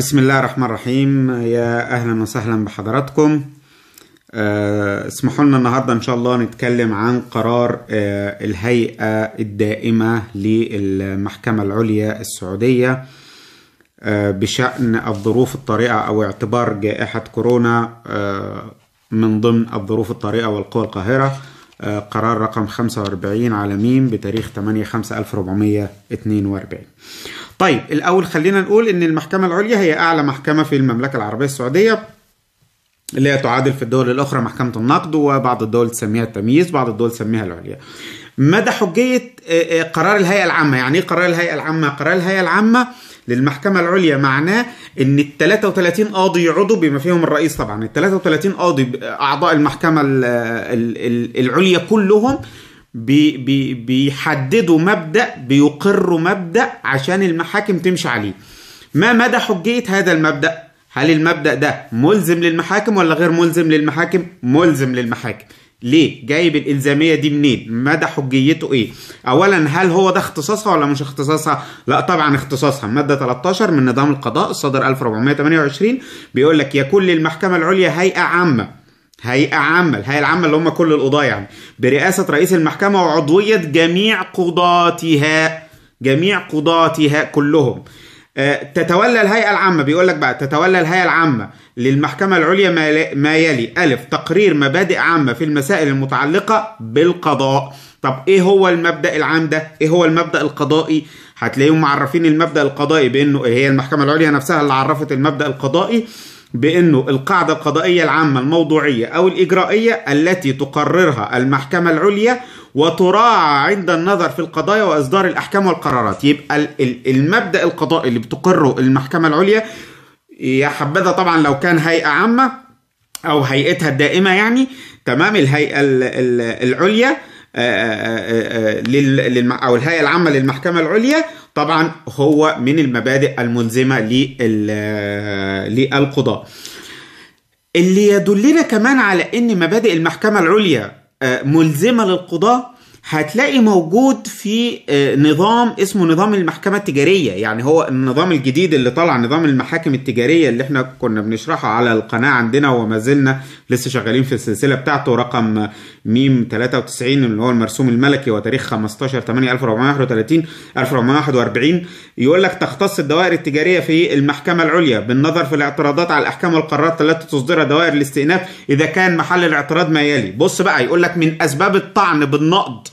بسم الله الرحمن الرحيم يا اهلا وسهلا بحضراتكم آه، اسمحوا لنا النهارده ان شاء الله نتكلم عن قرار آه، الهيئه الدائمه للمحكمه العليا السعوديه آه، بشان الظروف الطارئه او اعتبار جائحه كورونا من ضمن الظروف الطارئه والقوى القاهره آه، قرار رقم 45 على ميم بتاريخ 8 5 1442 طيب الأول خلينا نقول إن المحكمة العليا هي أعلى محكمة في المملكة العربية السعودية اللي هي تعادل في الدول الأخرى محكمة النقد وبعض الدول تسميها التمييز بعض الدول تسميها العليا مدى حجية آه، آه، قرار الهيئة العامة يعني إيه قرار الهيئة العامة؟ قرار الهيئة العامة للمحكمة العليا معناه ان ال 33 قاضي عضو بما فيهم الرئيس طبعا ال 33 قاضي اعضاء المحكمة العليا كلهم بي بي بيحددوا مبدأ بيقروا مبدأ عشان المحاكم تمشي عليه ما مدى حجية هذا المبدأ هل المبدأ ده ملزم للمحاكم ولا غير ملزم للمحاكم؟ ملزم للمحاكم ليه جايب الالزاميه دي منين مدى حجيته ايه اولا هل هو ده اختصاصها ولا مش اختصاصها لا طبعا اختصاصها ماده 13 من نظام القضاء الصدر 1428 بيقول لك يكون للمحكمه العليا هيئه عامه هيئة عامة، الهيئة العامة اللي هم كل القضاة يعني، برئاسة رئيس المحكمة وعضوية جميع قضاتها، جميع قضاتها كلهم، تتولى الهيئة العامة بيقول لك بقى تتولى الهيئة العامة للمحكمة العليا ما يلي ألف تقرير مبادئ عامة في المسائل المتعلقة بالقضاء طب ايه هو المبدأ العام ده ايه هو المبدأ القضائي هتلاقيهم معرفين المبدأ القضائي بانه هي المحكمة العليا نفسها اللي عرفت المبدأ القضائي بانه القاعدة القضائية العامة الموضوعية او الاجرائية التي تقررها المحكمة العليا وتراعى عند النظر في القضايا واصدار الاحكام والقرارات يبقى المبدا القضائي اللي بتقره المحكمه العليا يا حبذا طبعا لو كان هيئه عامه او هيئتها الدائمه يعني تمام الهيئه العليا آه، آه، آه، او الهيئه العامه للمحكمه العليا طبعا هو من المبادئ الملزمه للقضاء اللي يدلنا كمان على ان مبادئ المحكمه العليا آه، ملزمه للقضاه هتلاقي موجود في آه، نظام اسمه نظام المحكمة التجارية يعني هو النظام الجديد اللي طلع نظام المحاكم التجارية اللي احنا كنا بنشرحه على القناة عندنا وما زلنا لسه شغالين في السلسلة بتاعته رقم ميم 93 اللي هو المرسوم الملكي وتاريخ 15 8 1431 1441 يقول لك تختص الدوائر التجارية في المحكمة العليا بالنظر في الاعتراضات على الأحكام والقرارات التي تصدرها دوائر الاستئناف إذا كان محل الاعتراض ما يلي بص بقى يقول لك من أسباب الطعن بالنقض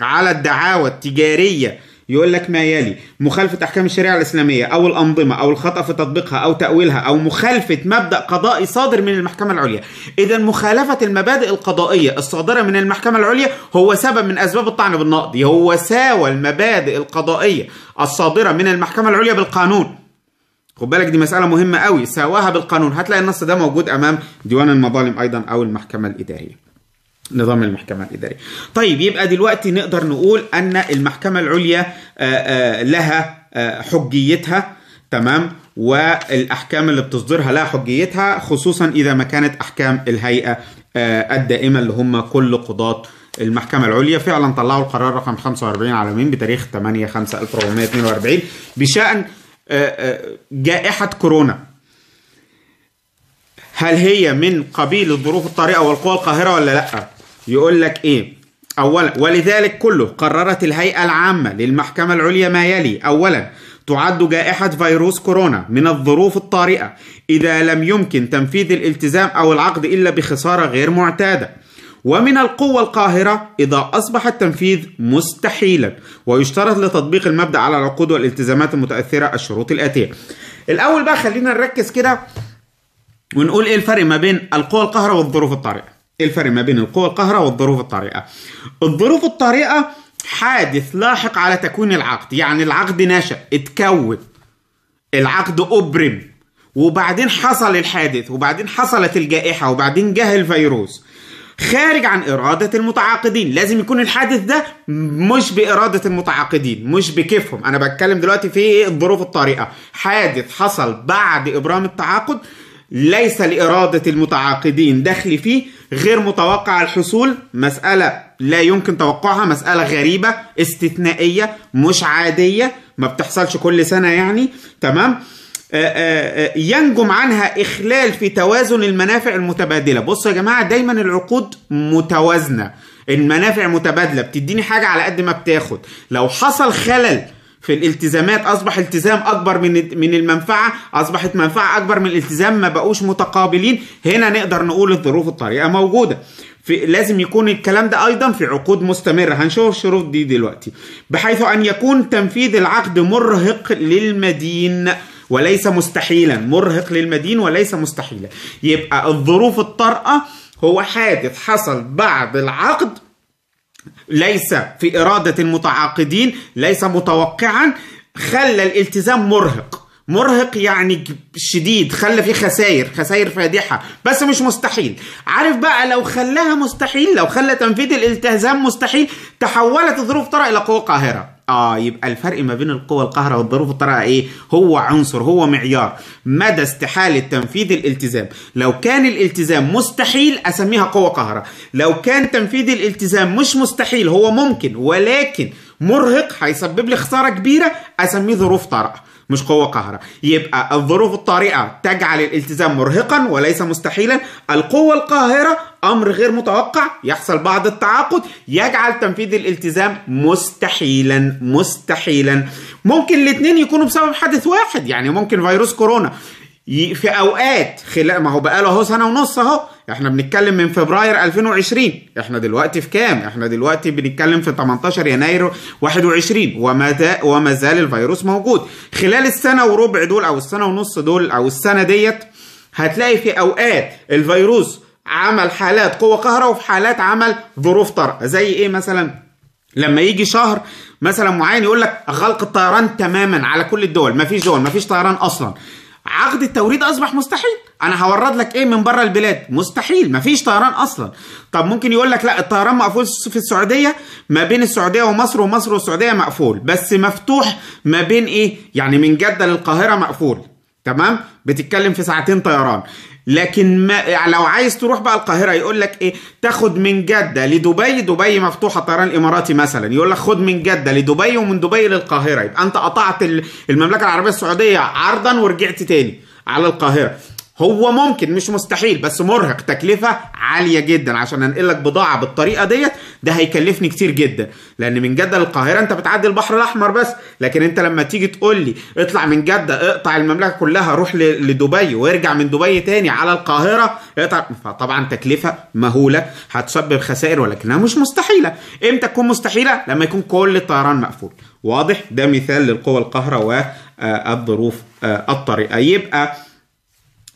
على الدعاوى التجارية يقول لك ما يلي مخالفة أحكام الشريعة الإسلامية أو الأنظمة أو الخطأ في تطبيقها أو تأويلها أو مخالفة مبدأ قضائي صادر من المحكمة العليا إذا مخالفة المبادئ القضائية الصادرة من المحكمة العليا هو سبب من أسباب الطعن بالنقض هو ساوى المبادئ القضائية الصادرة من المحكمة العليا بالقانون خد بالك دي مسألة مهمة قوي سواها بالقانون هتلاقي النص ده موجود أمام ديوان المظالم أيضا أو المحكمة الإدارية نظام المحكمة الإدارية طيب يبقى دلوقتي نقدر نقول أن المحكمة العليا آه، آه، لها آه، حجيتها تمام والأحكام اللي بتصدرها لها حجيتها خصوصا إذا ما كانت أحكام الهيئة الدائمة اللي هم كل قضاة المحكمة العليا فعلا طلعوا القرار رقم 45 على مين بتاريخ 8 5 1442 بشأن جائحة كورونا هل هي من قبيل الظروف الطارئة والقوى القاهرة ولا لأ؟ يقول لك ايه اولا ولذلك كله قررت الهيئه العامه للمحكمه العليا ما يلي اولا تعد جائحة فيروس كورونا من الظروف الطارئة إذا لم يمكن تنفيذ الالتزام أو العقد إلا بخسارة غير معتادة ومن القوة القاهرة إذا أصبح التنفيذ مستحيلا ويشترط لتطبيق المبدأ على العقود والالتزامات المتأثرة الشروط الآتية الأول بقى خلينا نركز كده ونقول إيه الفرق ما بين القوة القاهرة والظروف الطارئة إيه الفرق ما بين القوى القاهرة والظروف الطارئة الظروف الطارئة حادث لاحق على تكوين العقد يعني العقد نشأ اتكون العقد أبرم وبعدين حصل الحادث وبعدين حصلت الجائحة وبعدين جه الفيروس خارج عن إرادة المتعاقدين لازم يكون الحادث ده مش بإرادة المتعاقدين مش بكيفهم أنا بتكلم دلوقتي في الظروف الطارئة حادث حصل بعد إبرام التعاقد ليس لإرادة المتعاقدين دخل فيه غير متوقع الحصول مسألة لا يمكن توقعها مسألة غريبة استثنائية مش عادية ما بتحصلش كل سنة يعني تمام آه، آه، آه، ينجم عنها إخلال في توازن المنافع المتبادلة بصوا يا جماعة دايما العقود متوازنة المنافع متبادلة بتديني حاجة على قد ما بتاخد لو حصل خلل في الالتزامات اصبح التزام اكبر من من المنفعه اصبحت منفعه اكبر من الالتزام ما بقوش متقابلين هنا نقدر نقول الظروف الطارئه موجوده في لازم يكون الكلام ده ايضا في عقود مستمره هنشوف الشروط دي دلوقتي بحيث ان يكون تنفيذ العقد مرهق للمدين وليس مستحيلا مرهق للمدين وليس مستحيلا يبقى الظروف الطارئه هو حادث حصل بعد العقد ليس في إرادة المتعاقدين ليس متوقعا خلى الالتزام مرهق مرهق يعني شديد خلى فيه خسائر خسائر فادحة بس مش مستحيل عارف بقى لو خلاها مستحيل لو خلى تنفيذ الالتزام مستحيل تحولت ظروف طارئ إلى قوة قاهرة اه يبقى الفرق ما بين القوة القاهرة والظروف الطارئة ايه؟ هو عنصر هو معيار مدى استحالة تنفيذ الالتزام، لو كان الالتزام مستحيل اسميها قوة قاهرة، لو كان تنفيذ الالتزام مش مستحيل هو ممكن ولكن مرهق هيسبب لي خسارة كبيرة اسميه ظروف طارئة. مش قوة قاهرة يبقى الظروف الطارئة تجعل الالتزام مرهقا وليس مستحيلا القوة القاهرة أمر غير متوقع يحصل بعض التعاقد يجعل تنفيذ الالتزام مستحيلا مستحيلا ممكن الاثنين يكونوا بسبب حدث واحد يعني ممكن فيروس كورونا في اوقات خلال ما هو بقاله اهو سنه ونص اهو احنا بنتكلم من فبراير 2020 احنا دلوقتي في كام احنا دلوقتي بنتكلم في 18 يناير 21 وما وما زال الفيروس موجود خلال السنه وربع دول او السنه ونص دول او السنه ديت هتلاقي في اوقات الفيروس عمل حالات قوه قهرة وفي حالات عمل ظروف طارئه زي ايه مثلا لما يجي شهر مثلا معين يقول لك غلق الطيران تماما على كل الدول مفيش دول مفيش طيران اصلا عقد التوريد اصبح مستحيل انا هورد لك ايه من بره البلاد مستحيل مفيش طيران اصلا طب ممكن يقول لك لا الطيران مقفول في السعوديه ما بين السعوديه ومصر ومصر والسعوديه مقفول بس مفتوح ما بين ايه يعني من جده للقاهره مقفول تمام بتتكلم في ساعتين طيران لكن ما لو عايز تروح بقى القاهره يقول لك ايه تاخد من جده لدبي دبي مفتوحه طيران اماراتي مثلا يقول لك خد من جده لدبي ومن دبي للقاهره يبقى انت قطعت المملكه العربيه السعوديه عرضا ورجعت تاني على القاهره هو ممكن مش مستحيل بس مرهق تكلفه عاليه جدا عشان انقل لك بضاعه بالطريقه ديت ده هيكلفني كتير جدا لان من جده للقاهره انت بتعدي البحر الاحمر بس لكن انت لما تيجي تقول لي اطلع من جده اقطع المملكه كلها روح لدبي وارجع من دبي تاني على القاهره اقطع فطبعا تكلفه مهوله هتسبب خسائر ولكنها مش مستحيله امتى تكون مستحيله لما يكون كل الطيران مقفول واضح ده مثال للقوى القاهره والظروف آه، الطارئه آه، يبقى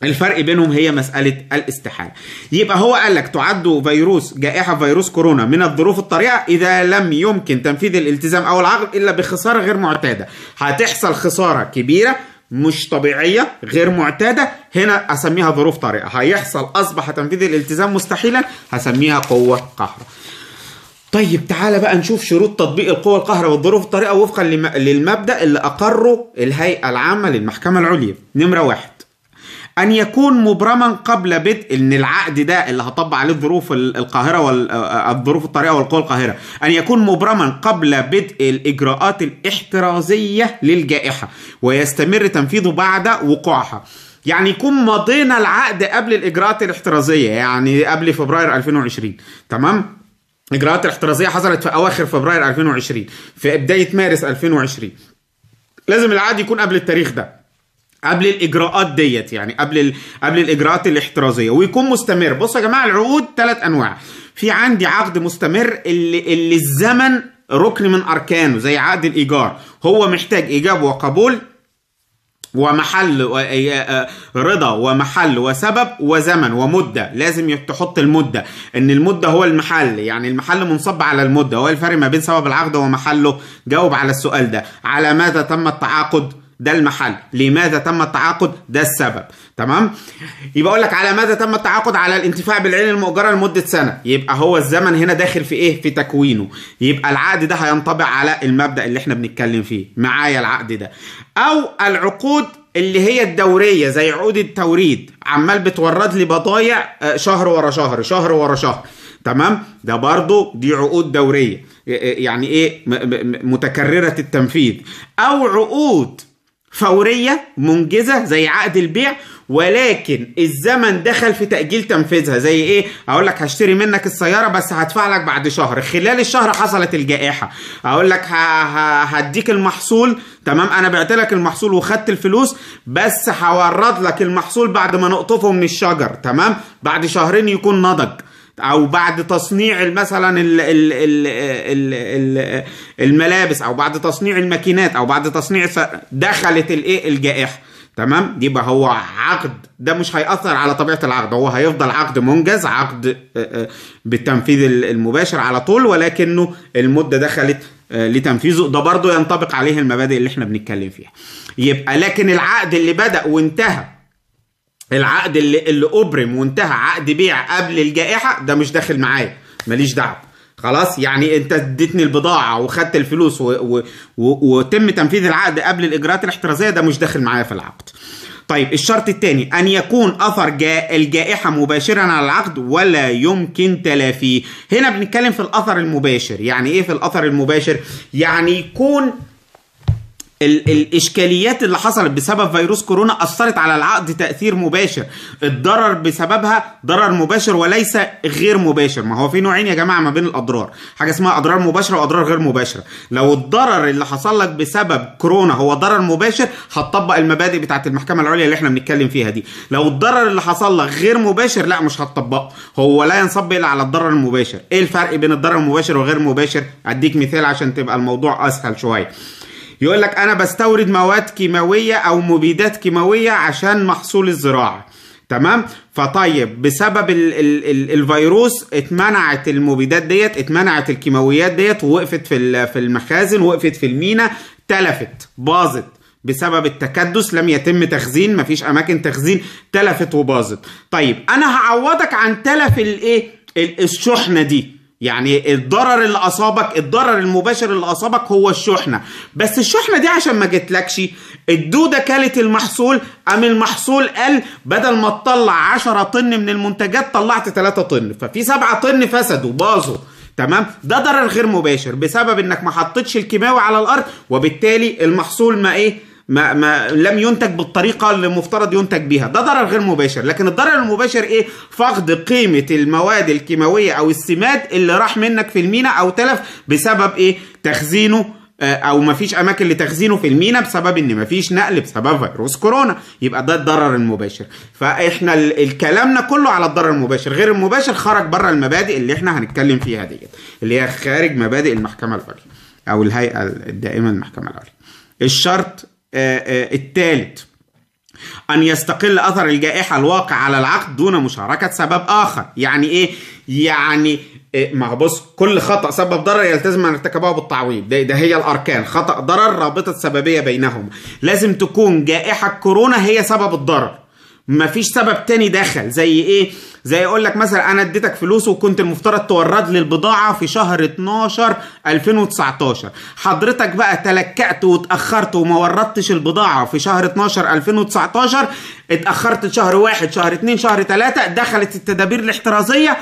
الفرق بينهم هي مسألة الاستحالة يبقى هو قال لك تعد فيروس جائحة فيروس كورونا من الظروف الطارئة إذا لم يمكن تنفيذ الالتزام أو العقد إلا بخسارة غير معتادة هتحصل خسارة كبيرة مش طبيعية غير معتادة هنا أسميها ظروف طارئة هيحصل أصبح تنفيذ الالتزام مستحيلا هسميها قوة قهرة. طيب تعالى بقى نشوف شروط تطبيق القوة القهرة والظروف الطارئة وفقا للمبدأ اللي أقره الهيئة العامة للمحكمة العليا نمرة واحد أن يكون مبرما قبل بدء إن العقد ده اللي هطبق عليه الظروف القاهرة والظروف آه، آه، الطارئة والقوى القاهرة أن يكون مبرما قبل بدء الإجراءات الاحترازية للجائحة ويستمر تنفيذه بعد وقوعها يعني يكون مضينا العقد قبل الإجراءات الاحترازية يعني قبل فبراير 2020 تمام؟ الإجراءات الاحترازية حصلت في أواخر فبراير 2020 في بداية مارس 2020 لازم العقد يكون قبل التاريخ ده قبل الاجراءات ديت يعني قبل ال... قبل الاجراءات الاحترازيه ويكون مستمر بصوا يا جماعه العقود ثلاث انواع في عندي عقد مستمر اللي اللي الزمن ركن من اركانه زي عقد الايجار هو محتاج ايجاب وقبول ومحل آه، آه، آه، رضا ومحل وسبب وزمن ومدة لازم تحط المدة ان المدة هو المحل يعني المحل منصب على المدة هو الفرق ما بين سبب العقد ومحله جاوب على السؤال ده على ماذا تم التعاقد ده المحل لماذا تم التعاقد ده السبب تمام يبقى اقول لك على ماذا تم التعاقد على الانتفاع بالعين المؤجره لمده سنه يبقى هو الزمن هنا داخل في ايه في تكوينه يبقى العقد ده هينطبق على المبدا اللي احنا بنتكلم فيه معايا العقد ده او العقود اللي هي الدوريه زي عقود التوريد عمال بتورد لي بضايع آه، شهر ورا شهر شهر ورا شهر تمام ده برضو دي عقود دوريه يعني ايه متكرره التنفيذ او عقود فورية منجزة زي عقد البيع ولكن الزمن دخل في تأجيل تنفيذها زي ايه اقول لك هشتري منك السيارة بس هدفع لك بعد شهر خلال الشهر حصلت الجائحة اقول لك هديك المحصول تمام انا بعت لك المحصول وخدت الفلوس بس هورد لك المحصول بعد ما نقطفه من الشجر تمام بعد شهرين يكون نضج او بعد تصنيع مثلا الملابس او بعد تصنيع الماكينات او بعد تصنيع دخلت الايه الجائحه تمام يبقى هو عقد ده مش هيأثر على طبيعة العقد هو هيفضل عقد منجز عقد آه، آه، بالتنفيذ المباشر على طول ولكنه المدة دخلت آه، لتنفيذه ده برضه ينطبق عليه المبادئ اللي احنا بنتكلم فيها يبقى لكن العقد اللي بدأ وانتهى العقد اللي اللي ابرم وانتهى عقد بيع قبل الجائحه ده مش داخل معايا ماليش دعوه خلاص يعني انت اديتني البضاعه وخدت الفلوس و... و... و... وتم تنفيذ العقد قبل الاجراءات الاحترازيه ده مش داخل معايا في العقد طيب الشرط الثاني ان يكون اثر جا الجائحه مباشرا على العقد ولا يمكن تلافيه هنا بنتكلم في الاثر المباشر يعني ايه في الاثر المباشر يعني يكون ال الاشكاليات اللي حصلت بسبب فيروس كورونا اثرت على العقد تاثير مباشر الضرر بسببها ضرر مباشر وليس غير مباشر ما هو في نوعين يا جماعه ما بين الاضرار حاجه اسمها اضرار مباشره واضرار غير مباشره لو الضرر اللي حصل لك بسبب كورونا هو ضرر مباشر هتطبق المبادئ بتاعه المحكمه العليا اللي احنا بنتكلم فيها دي لو الضرر اللي حصل لك غير مباشر لا مش هتطبقه هو لا ينصب الا على الضرر المباشر ايه الفرق بين الضرر المباشر وغير المباشر اديك مثال عشان تبقى الموضوع اسهل شويه يقول لك انا بستورد مواد كيماويه او مبيدات كيماويه عشان محصول الزراعه تمام فطيب بسبب الـ الـ الـ الفيروس اتمنعت المبيدات ديت اتمنعت الكيماويات ديت ووقفت في في المخازن وقفت في المينا تلفت باظت بسبب التكدس لم يتم تخزين مفيش اماكن تخزين تلفت وباظت طيب انا هعوضك عن تلف الايه الشحنه دي يعني الضرر اللي اصابك الضرر المباشر اللي اصابك هو الشحنه بس الشحنه دي عشان ما جتلكش الدوده كلت المحصول ام المحصول قل بدل ما تطلع 10 طن من المنتجات طلعت 3 طن ففي 7 طن فسدوا باظوا تمام ده ضرر غير مباشر بسبب انك ما حطيتش الكيماوي على الارض وبالتالي المحصول ما ايه ما, ما لم ينتج بالطريقه اللي المفترض ينتج بيها ده ضرر غير مباشر لكن الضرر المباشر ايه فقد قيمه المواد الكيماويه او السماد اللي راح منك في المينا او تلف بسبب ايه تخزينه آه، او مفيش اماكن لتخزينه في المينا بسبب ان مفيش نقل بسبب فيروس كورونا يبقى ده الضرر المباشر فاحنا الكلامنا كله على الضرر المباشر غير المباشر خرج بره المبادئ اللي احنا هنتكلم فيها ديت اللي هي خارج مبادئ المحكمه العليا او الهيئه الدائمه للمحكمه العليا الشرط آه، آه، الثالث أن يستقل أثر الجائحة الواقع على العقد دون مشاركة سبب آخر يعني إيه؟ يعني إيه ما بص كل خطأ سبب ضرر يلتزم أن ارتكبه بالتعويض ده, ده هي الأركان خطأ ضرر رابطة سببية بينهم لازم تكون جائحة كورونا هي سبب الضرر مفيش سبب تاني دخل زي ايه زي اقول لك مثلا انا اديتك فلوس وكنت المفترض تورد لي البضاعه في شهر 12 2019 حضرتك بقى تلكأت واتاخرت وما وردتش البضاعه في شهر 12 2019 اتاخرت شهر 1 شهر 2 شهر 3 دخلت التدابير الاحترازيه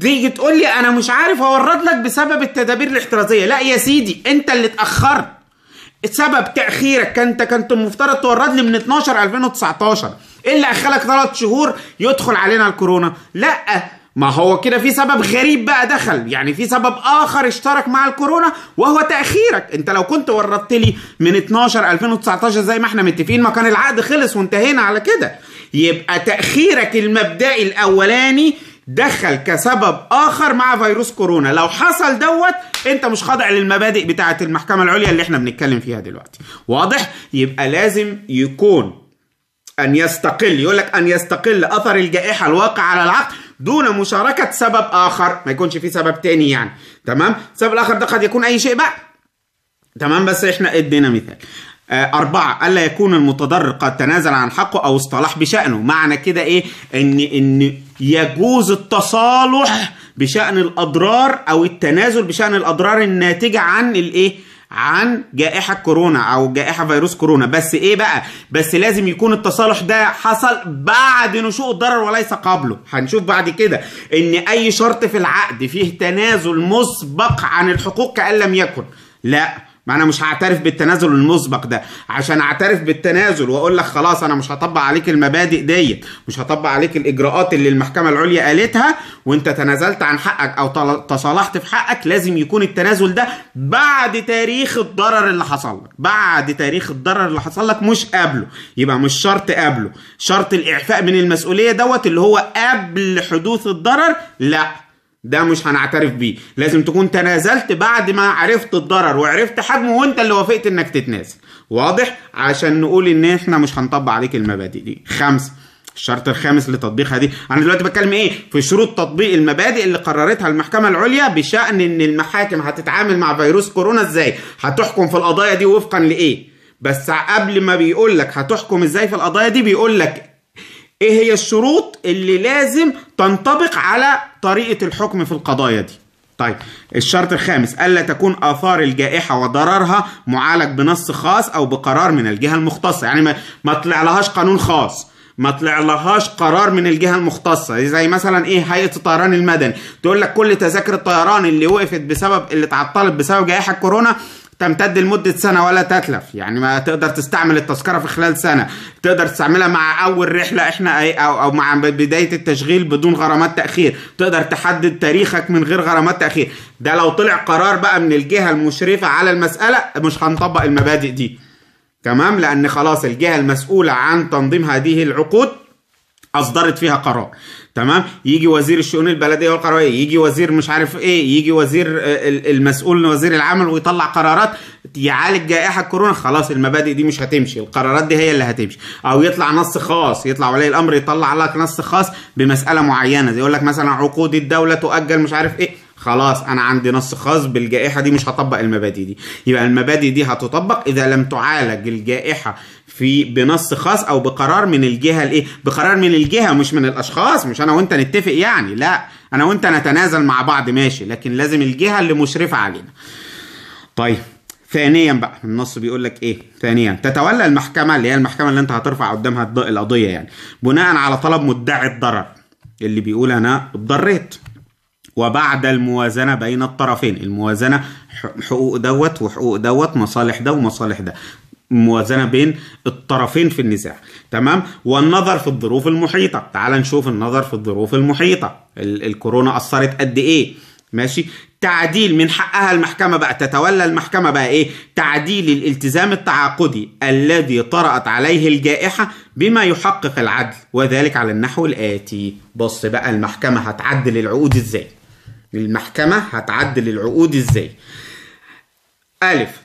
تيجي تقول لي انا مش عارف اورد لك بسبب التدابير الاحترازيه لا يا سيدي انت اللي اتاخرت سبب تاخيرك انت كنت المفترض تورد لي من 12 2019 ايه اللي اخلك ثلاث شهور يدخل علينا الكورونا لا ما هو كده في سبب غريب بقى دخل يعني في سبب اخر اشترك مع الكورونا وهو تاخيرك انت لو كنت وردت لي من 12 2019 زي ما احنا متفقين ما كان العقد خلص وانتهينا على كده يبقى تاخيرك المبدئي الاولاني دخل كسبب اخر مع فيروس كورونا لو حصل دوت انت مش خاضع للمبادئ بتاعه المحكمه العليا اللي احنا بنتكلم فيها دلوقتي واضح يبقى لازم يكون أن يستقل يقول لك أن يستقل أثر الجائحة الواقع على العقل دون مشاركة سبب آخر ما يكونش في سبب تاني يعني تمام السبب الآخر ده قد يكون أي شيء بقى تمام بس إحنا ادينا مثال آه، أربعة ألا يكون المتضرر قد تنازل عن حقه أو اصطلح بشأنه معنى كده إيه إن إن يجوز التصالح بشأن الأضرار أو التنازل بشأن الأضرار الناتجة عن الإيه عن جائحة كورونا أو جائحة فيروس كورونا بس إيه بقى بس لازم يكون التصالح ده حصل بعد نشوء الضرر وليس قبله هنشوف بعد كده إن أي شرط في العقد فيه تنازل مسبق عن الحقوق كأن لم يكن لا ما انا مش هعترف بالتنازل المسبق ده عشان اعترف بالتنازل واقول لك خلاص انا مش هطبق عليك المبادئ ديت مش هطبق عليك الاجراءات اللي المحكمه العليا قالتها وانت تنازلت عن حقك او تصالحت في حقك لازم يكون التنازل ده بعد تاريخ الضرر اللي حصل لك بعد تاريخ الضرر اللي حصل لك مش قبله يبقى مش شرط قبله شرط الاعفاء من المسؤوليه دوت اللي هو قبل حدوث الضرر لا ده مش هنعترف بيه لازم تكون تنازلت بعد ما عرفت الضرر وعرفت حجمه وانت اللي وافقت انك تتنازل واضح عشان نقول ان احنا مش هنطبق عليك المبادئ دي خمسة الشرط الخامس لتطبيقها دي انا دلوقتي بتكلم ايه في شروط تطبيق المبادئ اللي قررتها المحكمه العليا بشان ان المحاكم هتتعامل مع فيروس كورونا ازاي هتحكم في القضايا دي وفقا لايه بس قبل ما بيقول لك هتحكم ازاي في القضايا دي بيقول لك ايه هي الشروط اللي لازم تنطبق على طريقه الحكم في القضايا دي طيب الشرط الخامس ألا تكون آثار الجائحة وضررها معالج بنص خاص أو بقرار من الجهة المختصة يعني ما, طلع لهاش قانون خاص ما طلع لهاش قرار من الجهة المختصة زي مثلا ايه هيئة الطيران المدني تقول لك كل تذاكر الطيران اللي وقفت بسبب اللي اتعطلت بسبب جائحة كورونا تمتد لمدة سنة ولا تتلف يعني ما تقدر تستعمل التذكرة في خلال سنة تقدر تستعملها مع أول رحلة إحنا أو, أو مع بداية التشغيل بدون غرامات تأخير تقدر تحدد تاريخك من غير غرامات تأخير ده لو طلع قرار بقى من الجهة المشرفة على المسألة مش هنطبق المبادئ دي تمام لأن خلاص الجهة المسؤولة عن تنظيم هذه العقود اصدرت فيها قرار تمام يجي وزير الشؤون البلديه والقرويه يجي وزير مش عارف ايه يجي وزير المسؤول وزير العمل ويطلع قرارات يعالج جائحه كورونا خلاص المبادئ دي مش هتمشي القرارات دي هي اللي هتمشي او يطلع نص خاص يطلع ولي الامر يطلع لك نص خاص بمساله معينه زي يقول لك مثلا عقود الدوله تؤجل مش عارف ايه خلاص انا عندي نص خاص بالجائحه دي مش هطبق المبادئ دي يبقى المبادئ دي هتطبق اذا لم تعالج الجائحه في بنص خاص او بقرار من الجهه الايه بقرار من الجهه مش من الاشخاص مش انا وانت نتفق يعني لا انا وانت نتنازل مع بعض ماشي لكن لازم الجهه اللي مشرفه علينا طيب ثانيا بقى النص بيقول لك ايه ثانيا تتولى المحكمه اللي هي المحكمه اللي انت هترفع قدامها القضيه يعني بناء على طلب مدعي الضرر اللي بيقول انا اتضريت وبعد الموازنه بين الطرفين الموازنه حقوق دوت وحقوق دوت مصالح ده ومصالح ده موازنه بين الطرفين في النزاع تمام والنظر في الظروف المحيطه تعال نشوف النظر في الظروف المحيطه الكورونا اثرت قد ايه ماشي تعديل من حقها المحكمه بقى تتولى المحكمه بقى ايه تعديل الالتزام التعاقدي الذي طرات عليه الجائحه بما يحقق العدل وذلك على النحو الاتي بص بقى المحكمه هتعدل العقود ازاي المحكمه هتعدل العقود ازاي ألف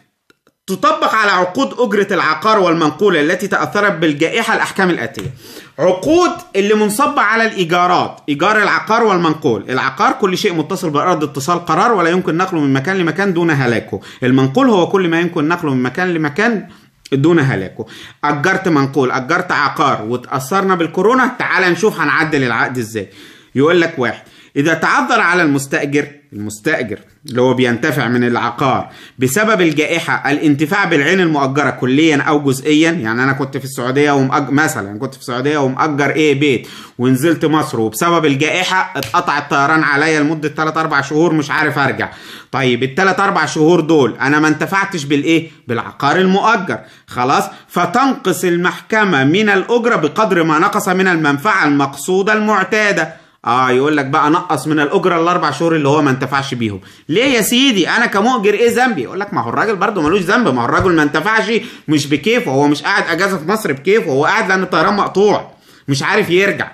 تطبق على عقود أجرة العقار والمنقولة التي تأثرت بالجائحة الأحكام الآتية عقود اللي منصبة على الإيجارات إيجار العقار والمنقول العقار كل شيء متصل بالأرض اتصال قرار ولا يمكن نقله من مكان لمكان دون هلاكه المنقول هو كل ما يمكن نقله من مكان لمكان دون هلاكه أجرت منقول أجرت عقار وتأثرنا بالكورونا تعال نشوف هنعدل العقد إزاي يقول لك واحد إذا تعذر على المستأجر المستأجر اللي هو بينتفع من العقار بسبب الجائحة الانتفاع بالعين المؤجرة كليا أو جزئيا يعني أنا كنت في السعودية ومأجر مثلا كنت في السعودية ومأجر إيه بيت ونزلت مصر وبسبب الجائحة اتقطع الطيران عليا لمدة 3 4 شهور مش عارف أرجع طيب الثلاث أربع شهور دول أنا ما انتفعتش بالإيه؟ بالعقار المؤجر خلاص فتنقص المحكمة من الأجرة بقدر ما نقص من المنفعة المقصودة المعتادة اه يقول لك بقى نقص من الاجره الاربع شهور اللي هو ما انتفعش بيهم ليه يا سيدي انا كمؤجر ايه ذنبي يقول لك ما هو الراجل برده ملوش ذنب ما هو الراجل ما انتفعش مش بكيفه هو مش قاعد اجازه في مصر بكيفه هو قاعد لان الطيران مقطوع مش عارف يرجع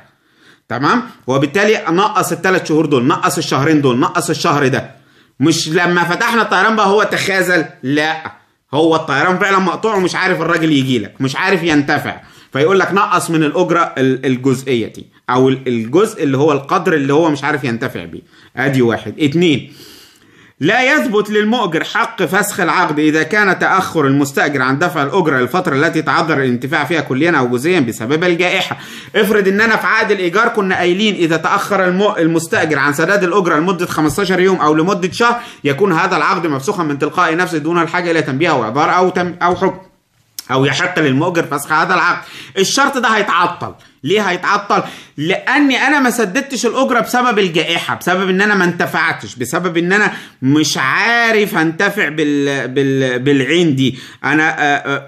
تمام وبالتالي نقص الثلاث شهور دول نقص الشهرين دول نقص الشهر ده مش لما فتحنا الطيران بقى هو تخاذل لا هو الطيران فعلا مقطوع ومش عارف الراجل يجي لك مش عارف ينتفع فيقول لك نقص من الاجره الجزئيه دي او الجزء اللي هو القدر اللي هو مش عارف ينتفع بيه ادي واحد اتنين لا يثبت للمؤجر حق فسخ العقد إذا كان تأخر المستأجر عن دفع الأجرة للفترة التي تعذر الانتفاع فيها كليا أو جزئيا بسبب الجائحة. افرض إن أنا في عقد الإيجار كنا قايلين إذا تأخر المستأجر عن سداد الأجرة لمدة 15 يوم أو لمدة شهر يكون هذا العقد مفسوخا من تلقاء نفسه دون الحاجة إلى تنبيه أو إعذار أو تم أو حكم. او يحق للمؤجر فسخ هذا العقد الشرط ده هيتعطل ليه هيتعطل لاني انا ما سددتش الاجره بسبب الجائحه بسبب ان انا ما انتفعتش بسبب ان انا مش عارف انتفع بال... بال... بالعين دي انا آه، آه،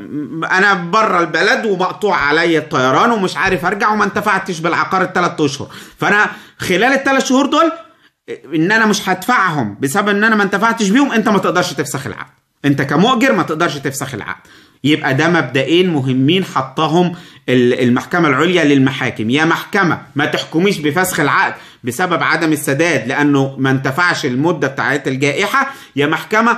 انا بره البلد ومقطوع عليا الطيران ومش عارف ارجع وما انتفعتش بالعقار الثلاث اشهر فانا خلال الثلاث شهور دول ان انا مش هدفعهم بسبب ان انا ما انتفعتش بيهم انت ما تقدرش تفسخ العقد انت كمؤجر ما تقدرش تفسخ العقد يبقى ده مبدئين مهمين حطهم المحكمة العليا للمحاكم يا محكمة ما تحكميش بفسخ العقد بسبب عدم السداد لأنه ما انتفعش المدة بتاعت الجائحة يا محكمة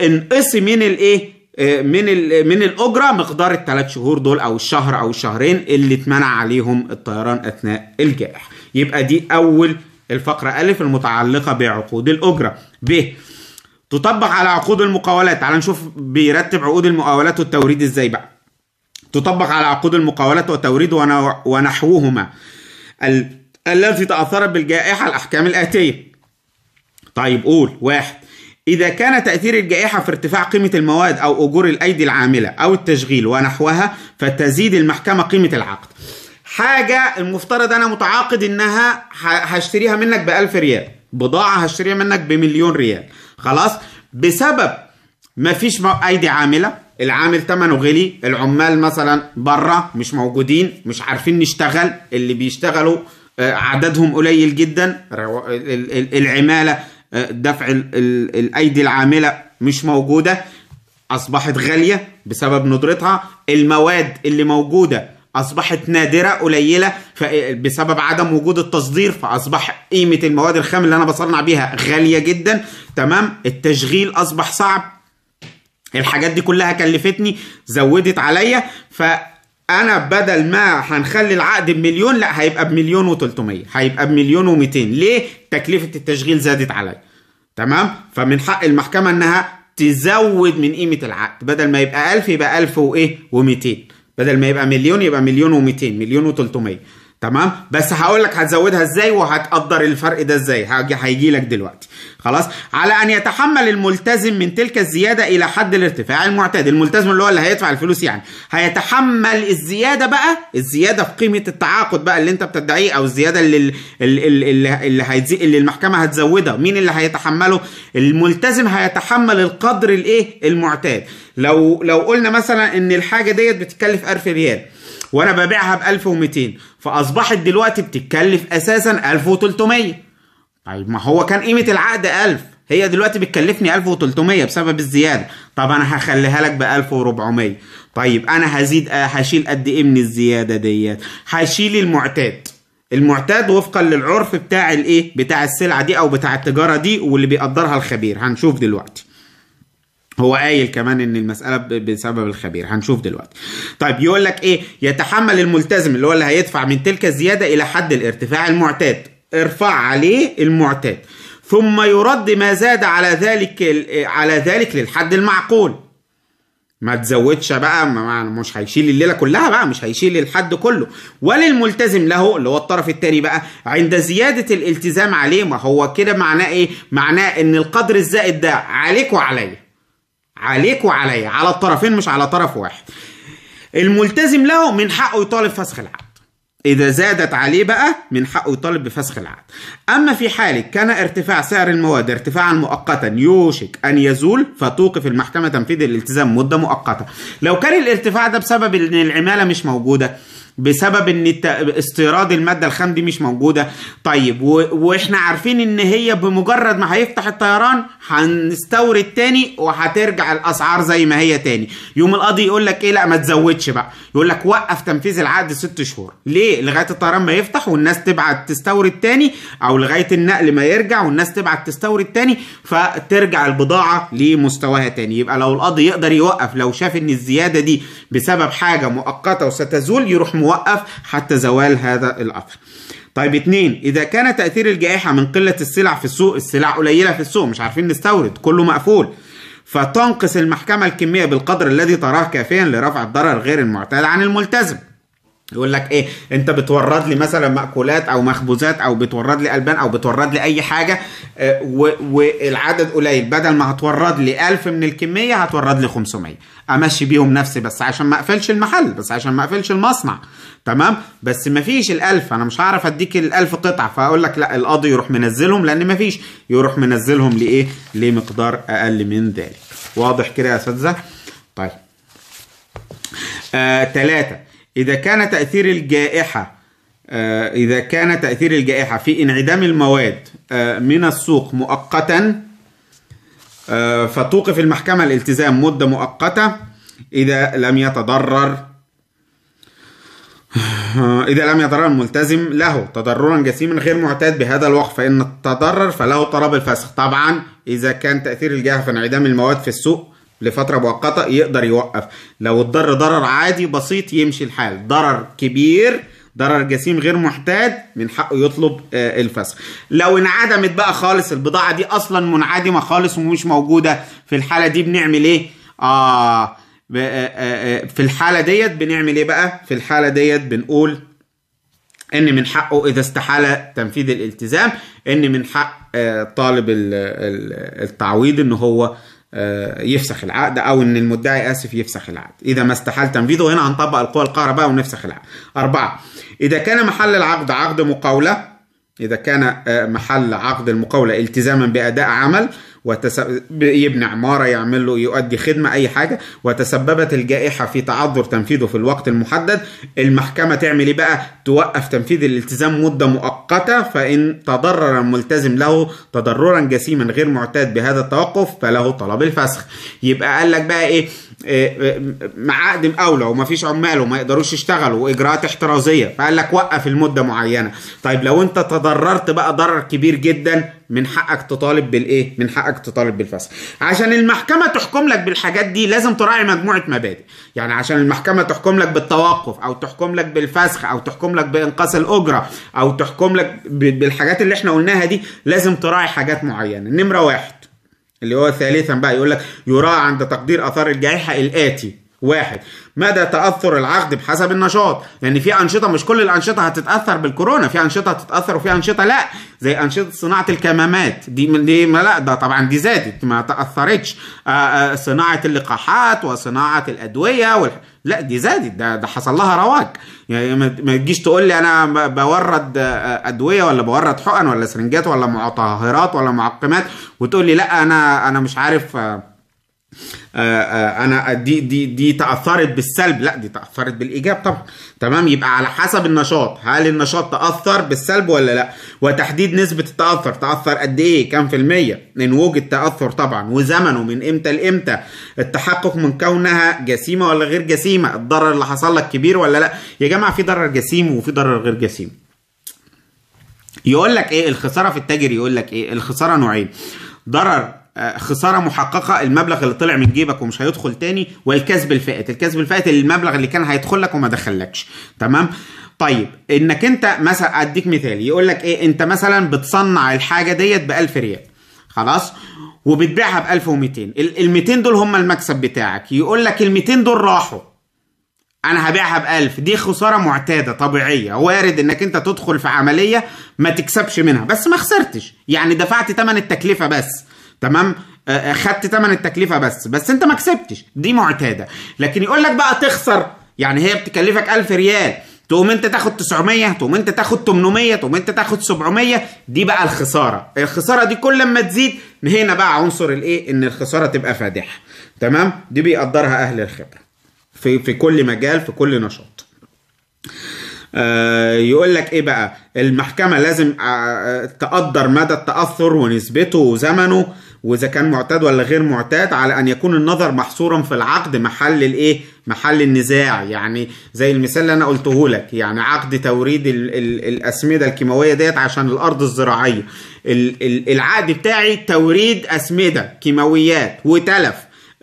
انقصي من الايه آه، من من الاجره مقدار الثلاث شهور دول او الشهر او الشهرين اللي اتمنع عليهم الطيران اثناء الجائحه يبقى دي اول الفقره الف المتعلقه بعقود الاجره ب تطبق على عقود المقاولات تعال نشوف بيرتب عقود المقاولات والتوريد ازاي بقى تطبق على عقود المقاولات والتوريد ونحوهما التي تأثرت بالجائحة الأحكام الآتية طيب قول واحد إذا كان تأثير الجائحة في ارتفاع قيمة المواد أو أجور الأيدي العاملة أو التشغيل ونحوها فتزيد المحكمة قيمة العقد حاجة المفترض أنا متعاقد إنها هشتريها منك بألف ريال بضاعة هشتريها منك بمليون ريال خلاص بسبب ما فيش ايدي عامله العامل ثمنه غلي العمال مثلا بره مش موجودين مش عارفين نشتغل اللي بيشتغلوا آه، عددهم قليل جدا العماله آه، دفع الايدي العامله مش موجوده اصبحت غاليه بسبب ندرتها المواد اللي موجوده اصبحت نادره قليله بسبب عدم وجود التصدير فاصبح قيمه المواد الخام اللي انا بصنع بيها غاليه جدا تمام التشغيل اصبح صعب الحاجات دي كلها كلفتني زودت عليا ف انا بدل ما هنخلي العقد بمليون لا هيبقى بمليون و300 هيبقى بمليون و200 ليه تكلفه التشغيل زادت عليا تمام فمن حق المحكمه انها تزود من قيمه العقد بدل ما يبقى 1000 يبقى 1000 وايه و200 بدل ما يبقى مليون يبقى مليون و200 مليون و300 تمام بس هقول لك هتزودها ازاي وهتقدر الفرق ده ازاي هيجي لك دلوقتي خلاص على ان يتحمل الملتزم من تلك الزياده الى حد الارتفاع المعتاد الملتزم اللي هو اللي هيدفع الفلوس يعني هيتحمل الزياده بقى الزياده في قيمه التعاقد بقى اللي انت بتدعيه او الزياده اللي اللي اللي, اللي, هيزي اللي المحكمه هتزودها مين اللي هيتحمله الملتزم هيتحمل القدر الايه المعتاد لو لو قلنا مثلا ان الحاجه ديت بتتكلف 1000 ريال وانا ببيعها ب 1200 فاصبحت دلوقتي بتتكلف اساسا 1300 طيب ما هو كان قيمه العقد 1000 هي دلوقتي بتكلفني 1300 بسبب الزياده طب انا هخليها لك ب 1400 طيب انا هزيد آه، هشيل قد ايه من الزياده ديت هشيل المعتاد المعتاد وفقا للعرف بتاع الايه بتاع السلعه دي او بتاع التجاره دي واللي بيقدرها الخبير هنشوف دلوقتي هو قايل كمان ان المساله بسبب الخبير هنشوف دلوقتي طيب يقول لك ايه يتحمل الملتزم اللي هو اللي هيدفع من تلك الزياده الى حد الارتفاع المعتاد ارفع عليه المعتاد ثم يرد ما زاد على ذلك على ذلك للحد المعقول ما تزودش بقى ما مش هيشيل الليله كلها بقى مش هيشيل الحد كله وللملتزم له اللي هو الطرف الثاني بقى عند زياده الالتزام عليه ما هو كده معناه ايه معناه ان القدر الزائد ده عليك وعليا عليك وعليا على الطرفين مش على طرف واحد الملتزم له من حقه يطالب فسخ العقد إذا زادت عليه بقى من حقه يطالب بفسخ العقد أما في حالة كان ارتفاع سعر المواد ارتفاعا مؤقتا يوشك أن يزول فتوقف المحكمة تنفيذ الالتزام مدة مؤقتة لو كان الارتفاع ده بسبب أن العمالة مش موجودة بسبب ان استيراد الماده الخام دي مش موجوده طيب واحنا عارفين ان هي بمجرد ما هيفتح الطيران هنستورد تاني وهترجع الاسعار زي ما هي تاني يوم القاضي يقول لك ايه لا ما تزودش بقى يقول لك وقف تنفيذ العقد ست شهور ليه لغايه الطيران ما يفتح والناس تبعت تستورد تاني او لغايه النقل ما يرجع والناس تبعت تستورد تاني فترجع البضاعه لمستواها تاني يبقى لو القاضي يقدر يوقف لو شاف ان الزياده دي بسبب حاجه مؤقته وستزول يروح موقف حتى زوال هذا الأثر طيب اتنين اذا كان تاثير الجائحه من قله السلع في السوق السلع قليله في السوق مش عارفين نستورد كله مقفول فتنقص المحكمه الكميه بالقدر الذي تراه كافيا لرفع الضرر غير المعتاد عن الملتزم يقول لك ايه انت بتورد لي مثلا مأكولات او مخبوزات او بتورد لي البان او بتورد لي اي حاجه آه، والعدد قليل بدل ما هتورد لي 1000 من الكميه هتورد لي 500 امشي بيهم نفسي بس عشان ما اقفلش المحل بس عشان ما اقفلش المصنع تمام بس فيش ال1000 انا مش هعرف اديك ال1000 قطعه فاقول لك لا القاضي يروح منزلهم لان ما فيش يروح منزلهم لايه لمقدار اقل من ذلك واضح كده يا اساتذه طيب آه تلاتة إذا كان تأثير الجائحة آه، إذا كان تأثير الجائحة في انعدام المواد آه، من السوق مؤقتا آه، فتوقف المحكمة الالتزام مدة مؤقتة إذا لم يتضرر إذا لم يتضرر الملتزم له تضررا جسيما غير معتاد بهذا الوقف فإن تضرر فله طلب الفسخ طبعا إذا كان تأثير الجائحة في انعدام المواد في السوق لفتره مؤقته يقدر يوقف لو الضر ضرر عادي بسيط يمشي الحال ضرر كبير ضرر جسيم غير محتاج من حقه يطلب آه، الفسخ لو انعدمت بقى خالص البضاعه دي اصلا منعدمه خالص ومش موجوده في الحاله دي بنعمل ايه آه،, آه،, اه في الحاله ديت بنعمل ايه بقى في الحاله ديت بنقول ان من حقه اذا استحال تنفيذ الالتزام ان من حق طالب التعويض ان هو آه، يفسخ العقد او ان المدعي اسف يفسخ العقد اذا ما استحال تنفيذه هنا هنطبق القوى القاهره بقى ونفسخ العقد اربعه اذا كان محل العقد عقد مقاوله اذا كان آه، محل عقد المقاوله التزاما باداء عمل وتس... يبني عماره يعمل له يؤدي خدمه اي حاجه وتسببت الجائحه في تعذر تنفيذه في الوقت المحدد المحكمه تعمل ايه بقى توقف تنفيذ الالتزام مده مؤقته فان تضرر الملتزم له تضررا جسيما غير معتاد بهذا التوقف فله طلب الفسخ يبقى قال لك بقى ايه, إيه،, إيه، مع عقد اولى ومفيش عمال وما يقدروش يشتغلوا واجراءات احترازيه فقال لك وقف المده معينه طيب لو انت تضررت بقى ضرر كبير جدا من حقك تطالب بالايه من حقك تطالب بالفسخ عشان المحكمه تحكم لك بالحاجات دي لازم تراعي مجموعه مبادئ يعني عشان المحكمه تحكم لك بالتوقف او تحكم لك بالفسخ او تحكم لك بانقاص الاجره او تحكم لك بالحاجات اللي احنا قلناها دي لازم تراعي حاجات معينه نمره واحد اللي هو ثالثا بقى يقول لك يراعى عند تقدير اثار الجائحه الاتي واحد مدى تاثر العقد بحسب النشاط يعني في انشطه مش كل الانشطه هتتاثر بالكورونا في انشطه هتتاثر وفي انشطه لا زي انشطه صناعه الكمامات دي من دي ما لا ده طبعا دي زادت ما تاثرتش آه، آه، صناعه اللقاحات وصناعه الادويه وال... لا دي زادت ده ده حصل لها رواج يعني ما تجيش تقول لي انا بورد آه، ادويه ولا بورد حقن ولا سرنجات ولا مطهرات ولا معقمات وتقول لي لا انا انا مش عارف آه، آه، انا دي دي دي تاثرت بالسلب لا دي تاثرت بالايجاب طبعا تمام يبقى على حسب النشاط هل النشاط تاثر بالسلب ولا لا وتحديد نسبه التاثر تاثر قد ايه كام في الميه ان وجد تاثر طبعا وزمنه من امتى لامتى التحقق من كونها جسيمه ولا غير جسيمه الضرر اللي حصل لك كبير ولا لا يا جماعه في ضرر جسيم وفي ضرر غير جسيم يقول لك ايه الخساره في التاجر يقول لك ايه الخساره نوعين ضرر خساره محققه المبلغ اللي طلع من جيبك ومش هيدخل تاني والكسب الفائت الكسب الفائت المبلغ اللي كان هيدخل لك وما دخلكش تمام طيب انك انت مثلا اديك مثال يقول لك ايه انت مثلا بتصنع الحاجه ديت ب 1000 ريال خلاص وبتبيعها ب 1200 ال 200 دول هم المكسب بتاعك يقول لك ال 200 دول راحوا انا هبيعها ب 1000 دي خساره معتاده طبيعيه وارد انك انت تدخل في عمليه ما تكسبش منها بس ما خسرتش يعني دفعت ثمن التكلفه بس تمام آه، آه، خدت ثمن التكلفه بس بس انت ما كسبتش دي معتاده لكن يقول لك بقى تخسر يعني هي بتكلفك 1000 ريال تقوم انت تاخد 900 تقوم انت تاخد 800 تقوم انت تاخد 700 دي بقى الخساره الخساره دي كل ما تزيد هنا بقى عنصر الايه ان الخساره تبقى فادحه تمام دي بيقدرها اهل الخبره في في كل مجال في كل نشاط آه يقول لك ايه بقى المحكمه لازم آه, آه، تقدر مدى التاثر ونسبته وزمنه واذا كان معتاد ولا غير معتاد على ان يكون النظر محصورا في العقد محل الايه محل النزاع يعني زي المثال اللي انا قلته لك يعني عقد توريد الـ الـ الاسمده الكيماويه ديت عشان الارض الزراعيه الـ الـ العقد بتاعي توريد اسمده كيماويات وتلف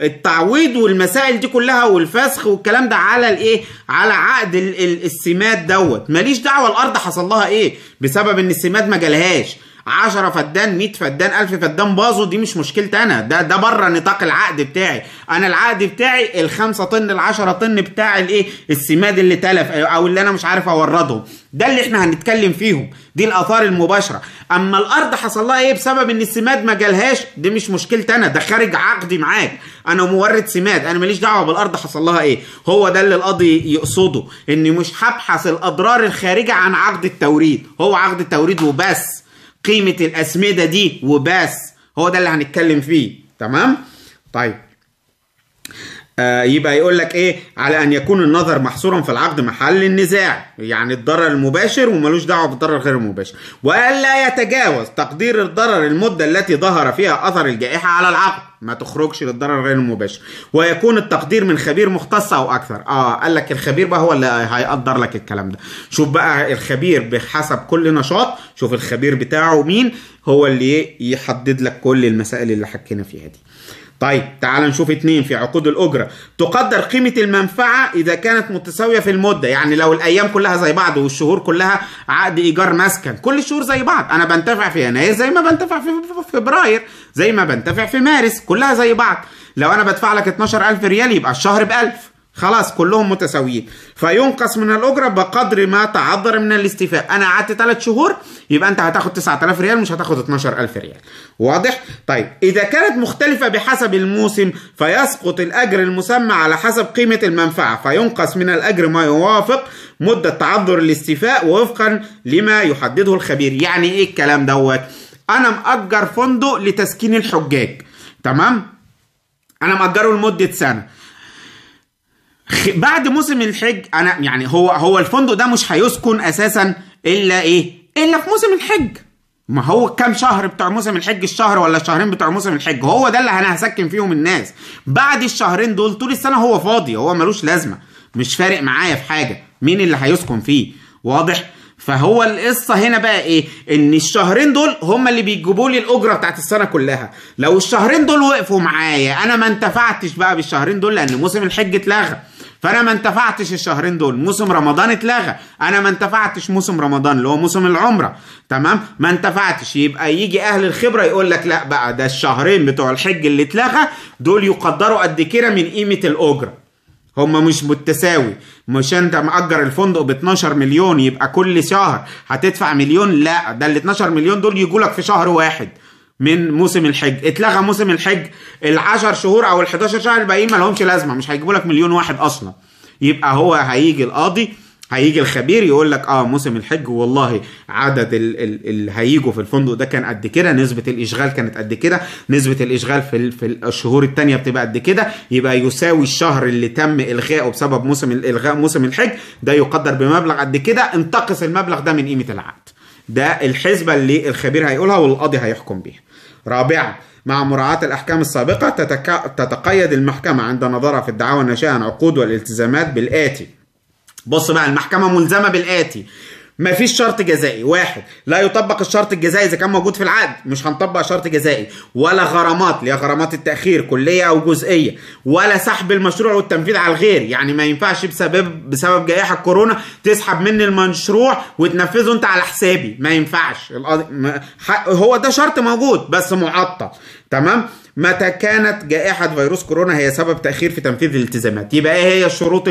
التعويض والمسائل دي كلها والفسخ والكلام ده على الايه على عقد السماد دوت ماليش دعوه الارض حصل لها ايه بسبب ان السماد ما جالهاش 10 فدان 100 فدان 1000 فدان باظوا دي مش مشكلتي انا ده ده بره نطاق العقد بتاعي انا العقد بتاعي الخمسة طن ال10 طن بتاع الايه السماد اللي تلف او اللي انا مش عارف اوردهم ده اللي احنا هنتكلم فيهم دي الاثار المباشره اما الارض حصل لها ايه بسبب ان السماد ما جالهاش دي مش مشكلتي انا ده خارج عقدي معاك انا مورد سماد انا ماليش دعوه بالارض حصل لها ايه هو ده اللي القاضي يقصده اني مش هبحث الاضرار الخارجه عن عقد التوريد هو عقد التوريد وبس قيمه الاسمده دي وبس هو ده اللي هنتكلم فيه تمام طيب آه، يبقى يقول لك ايه على ان يكون النظر محصورا في العقد محل النزاع يعني الضرر المباشر وملوش دعوه بالضرر غير المباشر والا يتجاوز تقدير الضرر المده التي ظهر فيها اثر الجائحه على العقد ما تخرجش للضرر غير المباشر ويكون التقدير من خبير مختص او اكثر اه قال لك الخبير بقى هو اللي هيقدر لك الكلام ده شوف بقى الخبير بحسب كل نشاط شوف الخبير بتاعه مين هو اللي يحدد لك كل المسائل اللي حكينا فيها دي طيب تعال نشوف اتنين في عقود الأجرة تقدر قيمة المنفعة إذا كانت متساوية في المدة يعني لو الأيام كلها زي بعض والشهور كلها عقد إيجار مسكن كل الشهور زي بعض أنا بنتفع في يناير زي ما بنتفع في فبراير زي ما بنتفع في مارس كلها زي بعض لو أنا بدفع لك 12000 ريال يبقى الشهر ب 1000 خلاص كلهم متساويين فينقص من الاجره بقدر ما تعذر من الاستيفاء انا قعدت 3 شهور يبقى انت هتاخد 9000 ريال مش هتاخد 12000 ريال واضح طيب اذا كانت مختلفه بحسب الموسم فيسقط الاجر المسمى على حسب قيمه المنفعه فينقص من الاجر ما يوافق مده تعذر الاستيفاء وفقا لما يحدده الخبير يعني ايه الكلام دوت انا مأجر فندق لتسكين الحجاج تمام انا مأجره لمده سنه بعد موسم الحج انا يعني هو هو الفندق ده مش هيسكن اساسا الا ايه الا في موسم الحج ما هو كام شهر بتوع موسم الحج الشهر ولا الشهرين بتوع موسم الحج هو ده اللي انا هسكن فيهم الناس بعد الشهرين دول طول السنه هو فاضي هو ملوش لازمه مش فارق معايا في حاجه مين اللي هيسكن فيه واضح فهو القصه هنا بقى ايه ان الشهرين دول هما اللي بيجيبوا لي الاجره بتاعت السنه كلها لو الشهرين دول وقفوا معايا انا ما انتفعتش بقى بالشهرين دول لان موسم الحج اتلغى فانا ما انتفعتش الشهرين دول موسم رمضان اتلغى انا ما انتفعتش موسم رمضان اللي هو موسم العمره تمام ما انتفعتش يبقى يجي اهل الخبره يقول لك لا بقى ده الشهرين بتوع الحج اللي اتلغى دول يقدروا قد كده من قيمه الاجره هما مش متساوي مش انت مأجر الفندق ب 12 مليون يبقى كل شهر هتدفع مليون لا ده ال 12 مليون دول يجوا لك في شهر واحد من موسم الحج اتلغى موسم الحج ال10 شهور او ال11 شهر الباقيين ما لهمش لازمه مش هيجيبوا لك مليون واحد اصلا يبقى هو هيجي القاضي هيجي الخبير يقول لك اه موسم الحج والله عدد اللي هيجوا في الفندق ده كان قد كده نسبه الاشغال كانت قد كده نسبه الاشغال في في الشهور الثانيه بتبقى قد كده يبقى يساوي الشهر اللي تم الغائه بسبب موسم الغاء موسم الحج ده يقدر بمبلغ قد كده انتقص المبلغ ده من قيمه العقد ده الحسبه اللي الخبير هيقولها والقاضي هيحكم بيها رابعا مع مراعاة الأحكام السابقة تتك... تتقيد المحكمة عند نظرها في الدعاوى الناشئة عن عقود والالتزامات بالآتي بص بقى المحكمة ملزمة بالآتي ما فيش شرط جزائي واحد لا يطبق الشرط الجزائي اذا كان موجود في العقد مش هنطبق شرط جزائي ولا غرامات اللي هي غرامات التاخير كليه او جزئيه ولا سحب المشروع والتنفيذ على الغير يعني ما ينفعش بسبب بسبب جائحه كورونا تسحب مني المشروع وتنفذه انت على حسابي ما ينفعش هو ده شرط موجود بس معطل تمام متى كانت جائحة فيروس كورونا هي سبب تأخير في تنفيذ الالتزامات يبقى ايه هي الشروط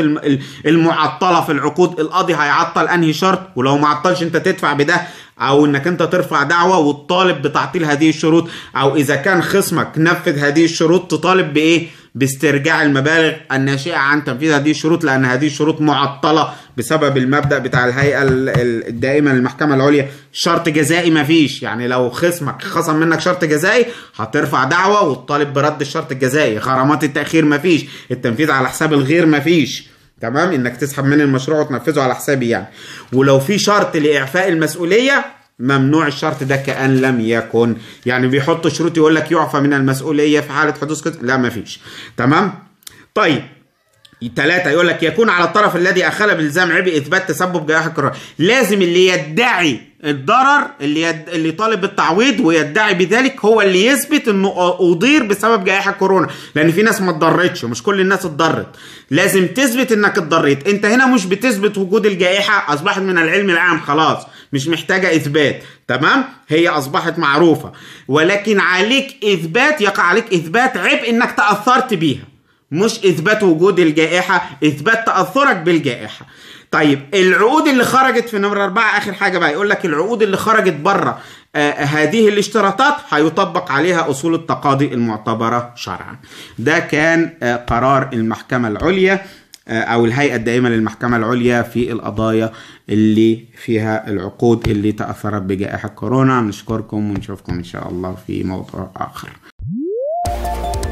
المعطلة في العقود القاضي هيعطل انهي شرط ولو ما عطلش انت تدفع بده او انك انت ترفع دعوة وتطالب بتعطيل هذه الشروط او اذا كان خصمك نفذ هذه الشروط تطالب بايه باسترجاع المبالغ الناشئة عن تنفيذ هذه الشروط لأن هذه الشروط معطلة بسبب المبدأ بتاع الهيئة الدائمة للمحكمة العليا شرط جزائي مفيش يعني لو خصمك خصم منك شرط جزائي هترفع دعوة وتطالب برد الشرط الجزائي غرامات التأخير مفيش التنفيذ على حساب الغير مفيش تمام انك تسحب مني المشروع وتنفذه على حسابي يعني ولو في شرط لإعفاء المسؤولية ممنوع الشرط ده كأن لم يكن يعني بيحط شروط يقول لك يعفى من المسؤولية في حالة حدوث كتب لا فيش تمام طيب ثلاثة يقول لك يكون على الطرف الذي أخل بالزام عبء إثبات تسبب جائحة كورونا، لازم اللي يدعي الضرر اللي يد... اللي طالب بالتعويض ويدعي بذلك هو اللي يثبت انه اضير بسبب جائحه كورونا لان في ناس ما اتضرتش مش كل الناس اتضرت لازم تثبت انك اتضريت انت هنا مش بتثبت وجود الجائحه اصبحت من العلم العام خلاص مش محتاجة إثبات تمام هي أصبحت معروفة ولكن عليك إثبات يقع عليك إثبات عبء إنك تأثرت بيها مش إثبات وجود الجائحة إثبات تأثرك بالجائحة طيب العقود اللي خرجت في نمرة أربعة آخر حاجة بقى يقول لك العقود اللي خرجت بره آه، آه، هذه الاشتراطات هيطبق عليها أصول التقاضي المعتبرة شرعا ده كان آه، قرار المحكمة العليا آه، او الهيئه الدائمه للمحكمه العليا في القضايا اللي فيها العقود اللي تاثرت بجائحه كورونا نشكركم ونشوفكم ان شاء الله في موضوع اخر